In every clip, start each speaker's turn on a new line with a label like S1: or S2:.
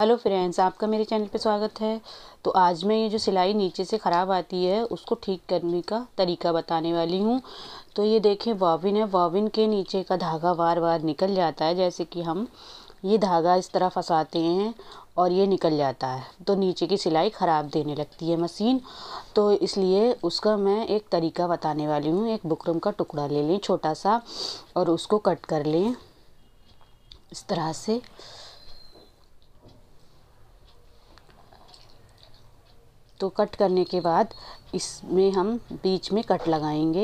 S1: hello friends आपका मेरे channel पे स्वागत है तो आज मैं ये जो सिलाई नीचे से ख़राब आती है उसको ठीक करने का तरीका बताने वाली हूँ तो ये देखें वाविन है वाविन के नीचे का धागा बार बार निकल जाता है जैसे कि हम ये धागा इस तरह फंसाते हैं और ये निकल जाता है तो नीचे की सिलाई ख़राब देने लगती है मशीन तो इसलिए उसका मैं एक तरीका बताने वाली हूँ एक बुकरम का टुकड़ा ले लें छोटा सा और उसको कट कर लें इस तरह से तो कट करने के बाद इसमें हम बीच में कट लगाएंगे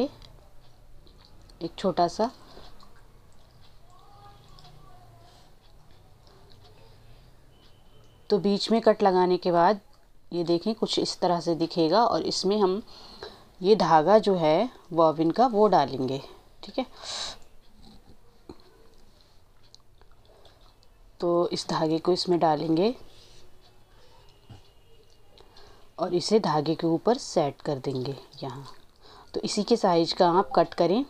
S1: एक छोटा सा तो बीच में कट लगाने के बाद ये देखें कुछ इस तरह से दिखेगा और इसमें हम ये धागा जो है वॉविन का वो डालेंगे ठीक है तो इस धागे को इसमें डालेंगे और इसे धागे के ऊपर सेट कर देंगे यहाँ तो इसी के साइज का आप कट करें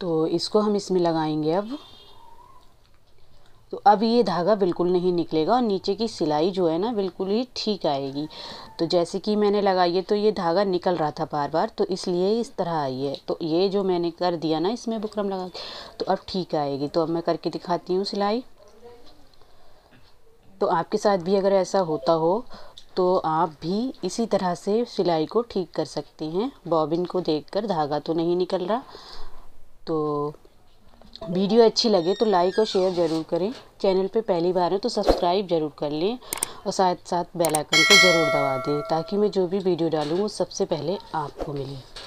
S1: तो इसको हम इसमें लगाएंगे अब तो अब ये धागा बिल्कुल नहीं निकलेगा और नीचे की सिलाई जो है ना बिल्कुल ही ठीक आएगी तो जैसे कि मैंने लगाई है तो ये धागा निकल रहा था बार बार तो इसलिए इस तरह आई है तो ये जो मैंने कर दिया ना इसमें बुकरम लगा के तो अब ठीक आएगी तो अब मैं करके दिखाती हूँ सिलाई तो आपके साथ भी अगर ऐसा होता हो तो आप भी इसी तरह से सिलाई को ठीक कर सकते हैं बॉबिन को देखकर धागा तो नहीं निकल रहा तो वीडियो अच्छी लगे तो लाइक और शेयर ज़रूर करें चैनल पे पहली बार है तो सब्सक्राइब ज़रूर कर लें और साथ साथ बेल आइकन को ज़रूर दबा दें ताकि मैं जो भी वीडियो डालूँ वो सबसे पहले आपको मिले